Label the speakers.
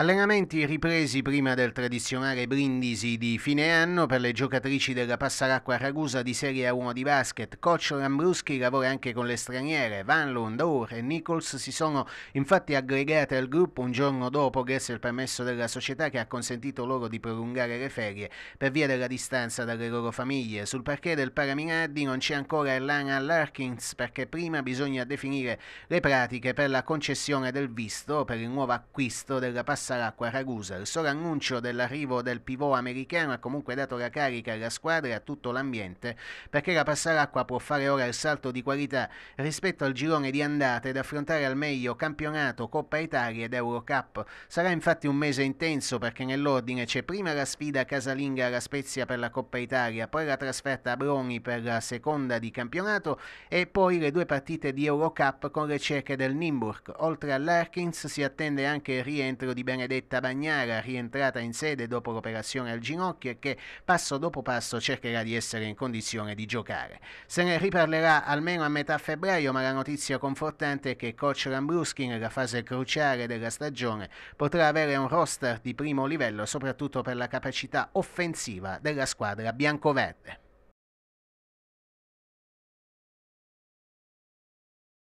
Speaker 1: Allenamenti ripresi prima del tradizionale brindisi di fine anno per le giocatrici della Passaracqua Ragusa di Serie A1 di basket. Coach Lambruschi lavora anche con le straniere. Van Lundor e Nichols si sono infatti aggregate al gruppo un giorno dopo grazie al permesso della società che ha consentito loro di prolungare le ferie per via della distanza dalle loro famiglie. Sul parquet del Paraminardi non c'è ancora Elana Larkins perché prima bisogna definire le pratiche per la concessione del visto per il nuovo acquisto della Passaracqua Salacqua Ragusa. Il solo annuncio dell'arrivo del pivot americano ha comunque dato la carica alla squadra e a tutto l'ambiente perché la Passaracqua può fare ora il salto di qualità rispetto al girone di andata ed affrontare al meglio campionato, Coppa Italia ed Eurocup. Sarà infatti un mese intenso perché nell'ordine c'è prima la sfida casalinga alla Spezia per la Coppa Italia, poi la trasferta a Broni per la seconda di campionato e poi le due partite di Eurocup con le cieche del Nimburg. Oltre all'Arkins si attende anche il rientro di Ben Benedetta Bagnara, rientrata in sede dopo l'operazione al ginocchio e che passo dopo passo cercherà di essere in condizione di giocare. Se ne riparlerà almeno a metà febbraio, ma la notizia confortante è che coach Lambruschi nella fase cruciale della stagione potrà avere un roster di primo livello soprattutto per la capacità offensiva della squadra biancoverde.